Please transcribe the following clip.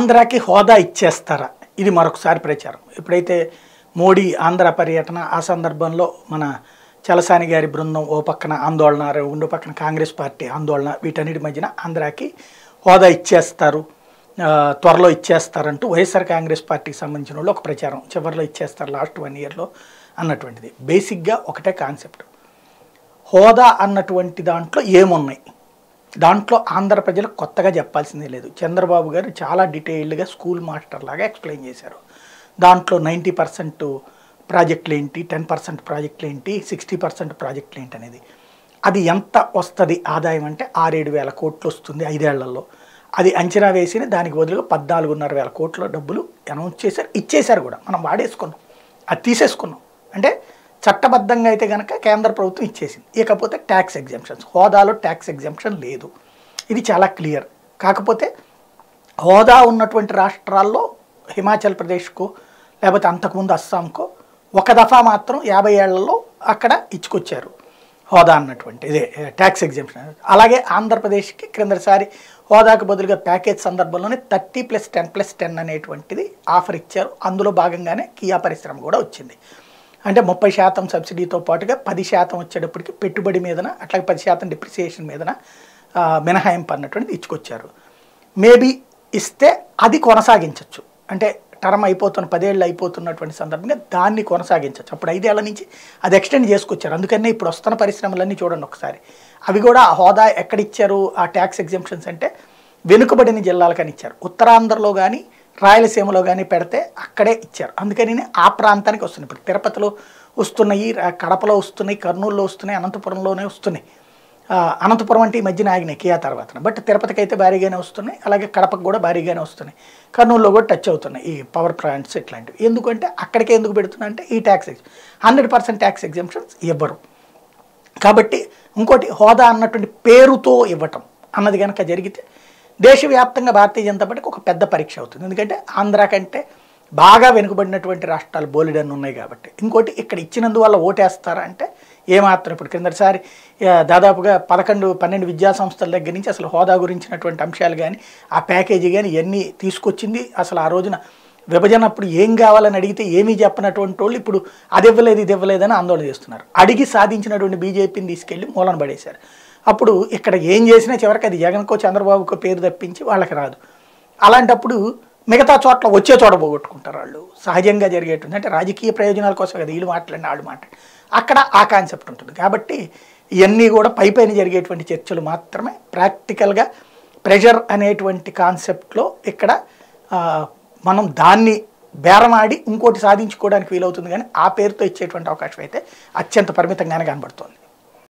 ఆంధ్రాకి హోదా ఇచ్చేస్తారా ఇది మరొకసారి ప్రచారం ఎప్పుడైతే మోడీ ఆంధ్ర పర్యటన ఆ సందర్భంలో మన చలసాని గారి బృందం ఓ పక్కన ఆందోళన రెండు పక్కన కాంగ్రెస్ పార్టీ ఆందోళన వీటన్నిటి మధ్యన ఆంధ్రాకి హోదా ఇచ్చేస్తారు త్వరలో ఇచ్చేస్తారంటూ వైఎస్ఆర్ కాంగ్రెస్ పార్టీకి సంబంధించిన వాళ్ళు ఒక ప్రచారం చివరిలో ఇచ్చేస్తారు లాస్ట్ వన్ ఇయర్లో అన్నటువంటిది బేసిక్గా ఒకటే కాన్సెప్ట్ హోదా అన్నటువంటి దాంట్లో ఏమున్నాయి దాంట్లో ఆంధ్ర ప్రజలకు కొత్తగా చెప్పాల్సిందే లేదు చంద్రబాబు గారు చాలా డీటెయిల్డ్గా స్కూల్ మాస్టర్ లాగా ఎక్స్ప్లెయిన్ చేశారు దాంట్లో నైంటీ పర్సెంట్ ప్రాజెక్టులు ఏంటి టెన్ పర్సెంట్ ప్రాజెక్టులు ఏంటి సిక్స్టీ పర్సెంట్ ప్రాజెక్టులు ఏంటి అనేది అది ఎంత వస్తుంది ఆదాయం అంటే ఆరేడు వేల కోట్లు వస్తుంది ఐదేళ్లలో అది అంచనా వేసి దానికి బదులుగా పద్నాలుగున్నర వేల కోట్ల డబ్బులు అనౌన్స్ చేశారు ఇచ్చేశారు కూడా మనం వాడేసుకున్నాం అది తీసేసుకున్నాం అంటే చట్టబద్ధంగా అయితే కనుక కేంద్ర ప్రభుత్వం ఇచ్చేసింది ఇకపోతే ట్యాక్స్ ఎగ్జామ్షన్స్ హోదాలో ట్యాక్స్ ఎగ్జామ్షన్ లేదు ఇది చాలా క్లియర్ కాకపోతే హోదా ఉన్నటువంటి రాష్ట్రాల్లో హిమాచల్ ప్రదేశ్కు లేకపోతే అంతకుముందు అస్సాంకో ఒక దఫా మాత్రం యాభై ఏళ్లలో అక్కడ ఇచ్చుకొచ్చారు హోదా అన్నటువంటి ఇదే ట్యాక్స్ ఎగ్జామ్షన్ అలాగే ఆంధ్రప్రదేశ్కి క్రిందసారి హోదాకు బదులుగా ప్యాకేజ్ సందర్భంలోనే thirty plus ten plus ten అనేటువంటిది ఆఫర్ ఇచ్చారు అందులో భాగంగానే కియా పరిశ్రమ కూడా వచ్చింది అంటే ముప్పై శాతం సబ్సిడీతో పాటుగా పది శాతం వచ్చేటప్పటికి పెట్టుబడి మీదన అట్లాగే పది శాతం డిప్రిసియేషన్ మీదన మినహాయింపు అన్నటువంటిది ఇచ్చుకొచ్చారు మేబీ ఇస్తే అది కొనసాగించవచ్చు అంటే టర్మ్ అయిపోతున్న పదేళ్ళు అయిపోతున్నటువంటి సందర్భంగా దాన్ని కొనసాగించవచ్చు అప్పుడు ఐదేళ్ల నుంచి అది ఎక్స్టెండ్ చేసుకొచ్చారు అందుకనే ఇప్పుడు వస్తున్న పరిశ్రమలన్నీ చూడండి ఒకసారి అవి కూడా ఆ హోదా ఎక్కడిచ్చారు ఆ ట్యాక్స్ ఎగ్జిబిషన్స్ అంటే వెనుకబడిన జిల్లాలకని ఇచ్చారు ఉత్తరాంధ్రలో కానీ రాయలసీమలో కానీ పెడితే అక్కడే ఇచ్చారు అందుకని ఆ ప్రాంతానికి వస్తున్నాయి ఇప్పుడు తిరుపతిలో వస్తున్నాయి కడపలో వస్తున్నాయి కర్నూలులో వస్తున్నాయి అనంతపురంలోనే వస్తున్నాయి అనంతపురం అంటే ఈ మధ్యన ఆగినాయి కియా తర్వాత బట్ తిరుపతికి అయితే భారీగానే వస్తున్నాయి అలాగే కడపకు కూడా భారీగానే వస్తున్నాయి కర్నూలులో కూడా టచ్ అవుతున్నాయి ఈ పవర్ ప్లాంట్స్ ఇట్లాంటివి ఎందుకంటే అక్కడికే ఎందుకు పెడుతున్నా అంటే ఈ tax exam hundred percent tax exemptions ఇవ్వరు కాబట్టి ఇంకోటి హోదా అన్నటువంటి పేరుతో ఇవ్వటం అన్నది కనుక జరిగితే దేశవ్యాప్తంగా భారతీయ జనతా పార్టీకి ఒక పెద్ద పరీక్ష అవుతుంది ఎందుకంటే ఆంధ్ర కంటే బాగా వెనుకబడినటువంటి రాష్ట్రాలు బోలెడన్ని ఉన్నాయి కాబట్టి ఇంకోటి ఇక్కడ ఇచ్చినందువల్ల ఓటేస్తారా అంటే ఏమాత్రం ఇప్పుడు క్రిందటిసారి దాదాపుగా పదకొండు పన్నెండు విద్యా సంస్థల దగ్గర నుంచి అసలు హోదా గురించినటువంటి అంశాలు కానీ ఆ ప్యాకేజీ కానీ ఇవన్నీ తీసుకొచ్చింది అసలు ఆ రోజున విభజన అప్పుడు ఏం కావాలని అడిగితే ఏమీ చెప్పినటువంటి వాళ్ళు ఇప్పుడు అది ఇవ్వలేదు ఇది ఇవ్వలేదని ఆందోళన చేస్తున్నారు అడిగి సాధించినటువంటి బీజేపీని తీసుకెళ్ళి మూలన పడేశారు అప్పుడు ఇక్కడ ఏం చేసినా చివరికి అది జగన్కో చంద్రబాబుకో పేరు తప్పించి వాళ్ళకి రాదు అలాంటప్పుడు మిగతా చోట్ల వచ్చే చోట పోగొట్టుకుంటారు వాళ్ళు సహజంగా జరిగేటువంటి అంటే రాజకీయ ప్రయోజనాల కోసం కదా వీళ్ళు మాట్లాడిన వాళ్ళు మాట్లాడి అక్కడ ఆ కాన్సెప్ట్ ఉంటుంది కాబట్టి ఇవన్నీ కూడా పై పైన జరిగేటువంటి చర్చలు మాత్రమే ప్రాక్టికల్గా ప్రెషర్ అనేటువంటి కాన్సెప్ట్లో ఇక్కడ మనం దాన్ని బేరమాడి ఇంకోటి సాధించుకోవడానికి వీలవుతుంది కానీ ఆ పేరుతో ఇచ్చేటువంటి అవకాశం అయితే అత్యంత పరిమితంగానే కనబడుతుంది